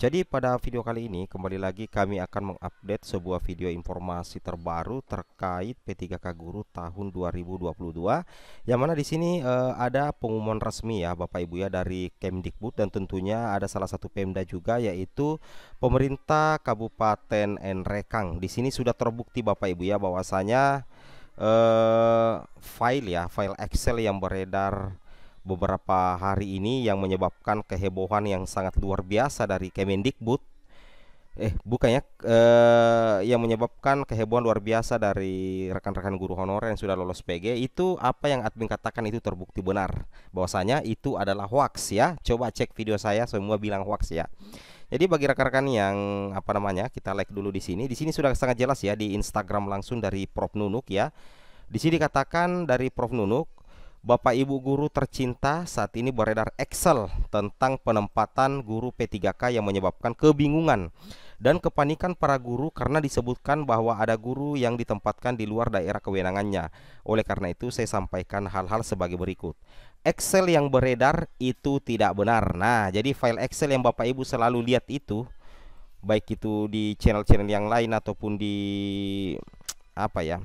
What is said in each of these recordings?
jadi pada video kali ini kembali lagi kami akan mengupdate sebuah video informasi terbaru terkait P3K Guru tahun 2022 yang mana di sini eh, ada pengumuman resmi ya Bapak Ibu ya dari Kemdikbud dan tentunya ada salah satu Pemda juga yaitu pemerintah Kabupaten Nrekang. Di sini sudah terbukti Bapak Ibu ya bahwasanya eh file ya file Excel yang beredar beberapa hari ini yang menyebabkan kehebohan yang sangat luar biasa dari Kemendikbud eh bukannya eh, yang menyebabkan kehebohan luar biasa dari rekan-rekan guru honorer yang sudah lolos PG itu apa yang admin katakan itu terbukti benar bahwasanya itu adalah hoax ya coba cek video saya semua bilang hoax ya jadi bagi rekan-rekan yang apa namanya kita like dulu di sini di sini sudah sangat jelas ya di Instagram langsung dari Prof Nunuk ya di sini dikatakan dari Prof Nunuk Bapak Ibu guru tercinta, saat ini beredar Excel tentang penempatan guru P3K yang menyebabkan kebingungan dan kepanikan para guru karena disebutkan bahwa ada guru yang ditempatkan di luar daerah kewenangannya. Oleh karena itu, saya sampaikan hal-hal sebagai berikut. Excel yang beredar itu tidak benar. Nah, jadi file Excel yang Bapak Ibu selalu lihat itu baik itu di channel-channel yang lain ataupun di apa ya?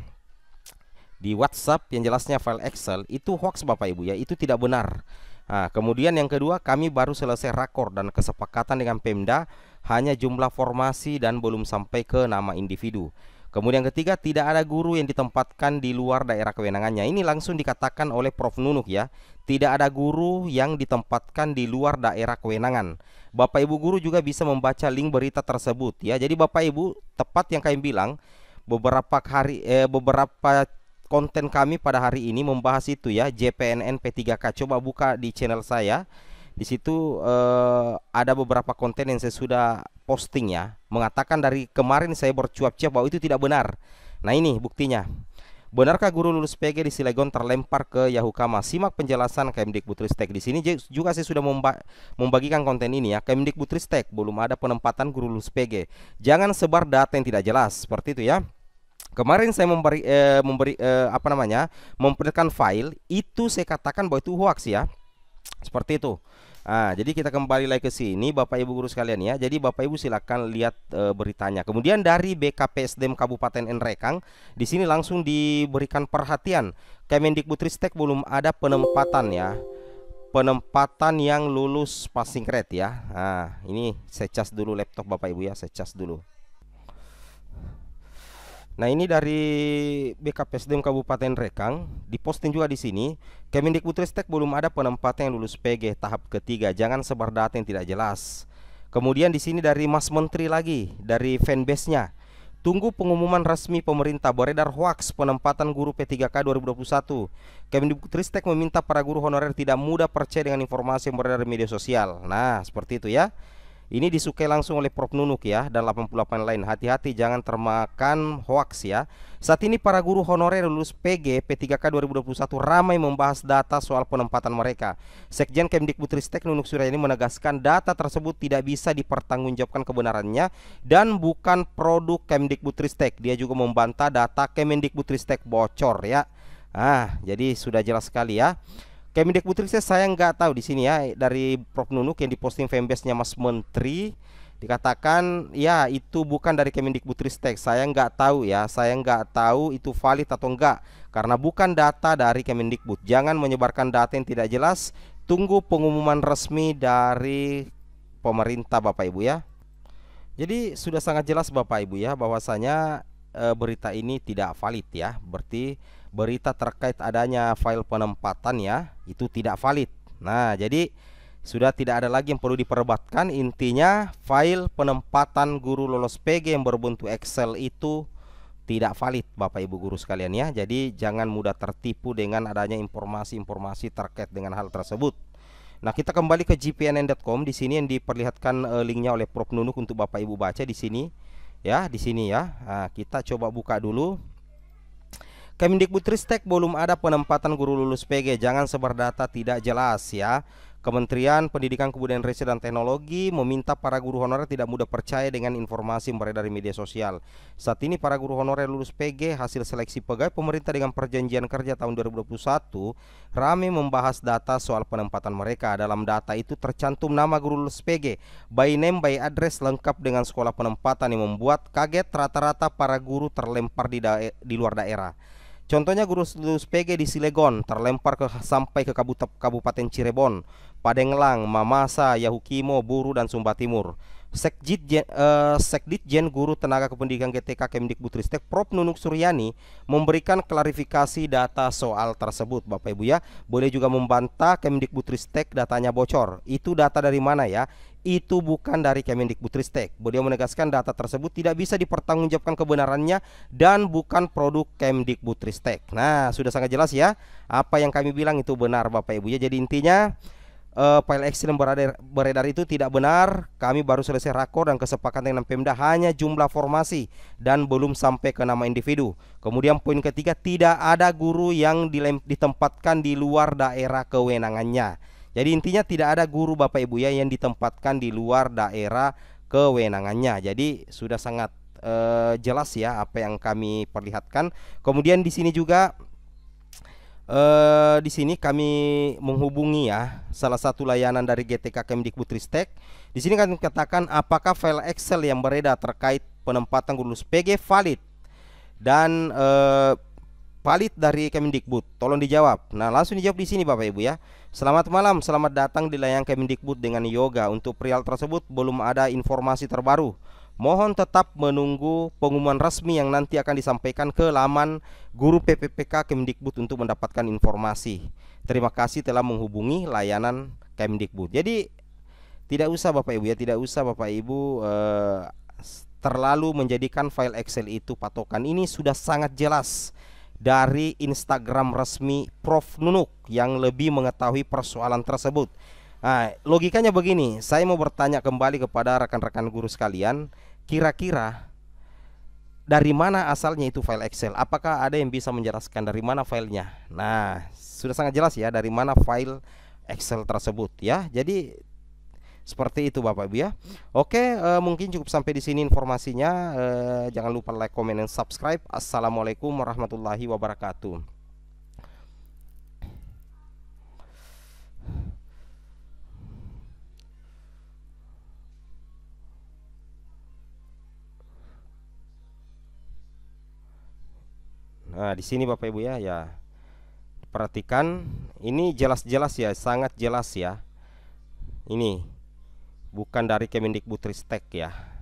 di WhatsApp yang jelasnya file Excel itu hoax Bapak Ibu ya, itu tidak benar. Nah, kemudian yang kedua kami baru selesai rakor dan kesepakatan dengan Pemda hanya jumlah formasi dan belum sampai ke nama individu. Kemudian ketiga tidak ada guru yang ditempatkan di luar daerah kewenangannya. Ini langsung dikatakan oleh Prof Nunuk ya. Tidak ada guru yang ditempatkan di luar daerah kewenangan. Bapak Ibu guru juga bisa membaca link berita tersebut ya. Jadi Bapak Ibu tepat yang kami bilang beberapa hari eh, beberapa konten kami pada hari ini membahas itu ya JPNN P3K. Coba buka di channel saya. Di situ eh, ada beberapa konten yang saya sudah posting ya, mengatakan dari kemarin saya bercuap-cuap bahwa itu tidak benar. Nah, ini buktinya. Benarkah guru lulus PG di Silegon terlempar ke Yahukama? Simak penjelasan Kemdikbudristek di sini juga saya sudah memba membagikan konten ini ya. Kemdikbudristek belum ada penempatan guru lulus PG. Jangan sebar data yang tidak jelas seperti itu ya. Kemarin saya memberi eh, memberi eh, apa namanya? memperlihatkan file itu saya katakan bahwa itu hoax ya. Seperti itu. Nah, jadi kita kembali lagi ke sini Bapak Ibu guru sekalian ya. Jadi Bapak Ibu silakan lihat e, beritanya. Kemudian dari BKPSDM Kabupaten Nrekang, di sini langsung diberikan perhatian. Kemendikbudristek belum ada penempatan ya. Penempatan yang lulus passing grade ya. Nah, ini saya cas dulu laptop Bapak Ibu ya, saya cas dulu. Nah ini dari BKPSDM Kabupaten Rekang diposting juga di sini. Kemendikbudristek belum ada penempatan yang lulus PG tahap ketiga. Jangan sebar data yang tidak jelas. Kemudian di sini dari Mas Menteri lagi dari fanbase-nya. Tunggu pengumuman resmi pemerintah beredar hoax penempatan guru P3K 2021. Kemendikbudristek meminta para guru honorer tidak mudah percaya dengan informasi yang beredar di media sosial. Nah, seperti itu ya. Ini disukai langsung oleh Prof Nunuk ya dan 88 lain. Hati-hati jangan termakan hoax ya. Saat ini para guru honorer lulus PG P3K 2021 ramai membahas data soal penempatan mereka. Sekjen Kemdikbudristek Nunuk Suryani menegaskan data tersebut tidak bisa dipertanggungjawabkan kebenarannya dan bukan produk Kemdikbudristek. Dia juga membantah data Kemendikbudristek bocor ya. Ah, jadi sudah jelas sekali ya. Kemendek Putri saya saya nggak tahu di sini ya dari Prof Nunuk yang diposting fanbase-nya Mas Menteri dikatakan ya itu bukan dari Kemendikbudristek saya nggak tahu ya saya nggak tahu itu valid atau enggak karena bukan data dari Kemendikbud jangan menyebarkan data yang tidak jelas tunggu pengumuman resmi dari pemerintah Bapak Ibu ya jadi sudah sangat jelas Bapak Ibu ya bahwasanya e, berita ini tidak valid ya berarti berita terkait adanya file penempatan ya itu tidak valid. Nah, jadi sudah tidak ada lagi yang perlu diperdebatkan. Intinya file penempatan guru lolos PG yang berbentuk Excel itu tidak valid Bapak Ibu guru sekalian ya. Jadi jangan mudah tertipu dengan adanya informasi-informasi terkait dengan hal tersebut. Nah, kita kembali ke gpnn.com di sini yang diperlihatkan eh, linknya oleh Prof Nunuk untuk Bapak Ibu baca di sini. Ya, di sini ya. Nah, kita coba buka dulu. Kemendikbudristek belum ada penempatan guru lulus PG, jangan sebar data tidak jelas ya. Kementerian Pendidikan Kebudayaan Riset dan Teknologi meminta para guru honorer tidak mudah percaya dengan informasi yang beredar di media sosial. Saat ini para guru honorer lulus PG hasil seleksi pegawai pemerintah dengan perjanjian kerja tahun 2021 rame membahas data soal penempatan mereka. Dalam data itu tercantum nama guru lulus PG, by name, by address lengkap dengan sekolah penempatan yang membuat kaget rata-rata para guru terlempar di, di luar daerah. Contohnya Guru Lulus PG di Silegon terlempar ke, sampai ke Kabupaten Cirebon, Padenglang, Mamasa, Yahukimo, Buru, dan Sumba Timur. Jen, uh, eh, Sekditjen Guru Tenaga Kependidikan GTK Kemdikbudristek Prof Nunuk Suryani memberikan klarifikasi data soal tersebut Bapak Ibu ya boleh juga membantah Kemdikbudristek datanya bocor itu data dari mana ya itu bukan dari Kemendikbudristek. Beliau menegaskan data tersebut tidak bisa dipertanggungjawabkan kebenarannya dan bukan produk Kemendikbudristek. Nah, sudah sangat jelas ya apa yang kami bilang itu benar Bapak Ibu ya. Jadi intinya uh, file Excel yang beredar, beredar itu tidak benar. Kami baru selesai rakor dan kesepakatan dengan Pemda hanya jumlah formasi dan belum sampai ke nama individu. Kemudian poin ketiga tidak ada guru yang ditempatkan di luar daerah kewenangannya. Jadi intinya tidak ada guru Bapak Ibu ya yang ditempatkan di luar daerah kewenangannya. Jadi sudah sangat eh, jelas ya apa yang kami perlihatkan. Kemudian di sini juga eh, di sini kami menghubungi ya salah satu layanan dari GTK Kemdikbudristek. Di sini kami katakan apakah file Excel yang beredar terkait penempatan guru PG valid dan eh, Valid dari Kemendikbud. Tolong dijawab. Nah, langsung dijawab di sini Bapak Ibu ya. Selamat malam, selamat datang di layang Kemendikbud dengan yoga. Untuk perihal tersebut belum ada informasi terbaru. Mohon tetap menunggu pengumuman resmi yang nanti akan disampaikan ke laman guru PPPK Kemendikbud untuk mendapatkan informasi. Terima kasih telah menghubungi layanan Kemendikbud. Jadi tidak usah Bapak Ibu ya, tidak usah Bapak Ibu eh, terlalu menjadikan file Excel itu patokan. Ini sudah sangat jelas dari Instagram resmi Prof Nunuk yang lebih mengetahui persoalan tersebut. Nah, logikanya begini, saya mau bertanya kembali kepada rekan-rekan guru sekalian, kira-kira dari mana asalnya itu file Excel? Apakah ada yang bisa menjelaskan dari mana filenya? Nah, sudah sangat jelas ya dari mana file Excel tersebut ya. Jadi seperti itu Bapak Ibu ya. Oke, uh, mungkin cukup sampai di sini informasinya. Uh, jangan lupa like, comment dan subscribe. Assalamualaikum warahmatullahi wabarakatuh. Nah, di sini Bapak Ibu ya, ya. Perhatikan, ini jelas-jelas ya, sangat jelas ya. Ini bukan dari Kemendikbudristek ya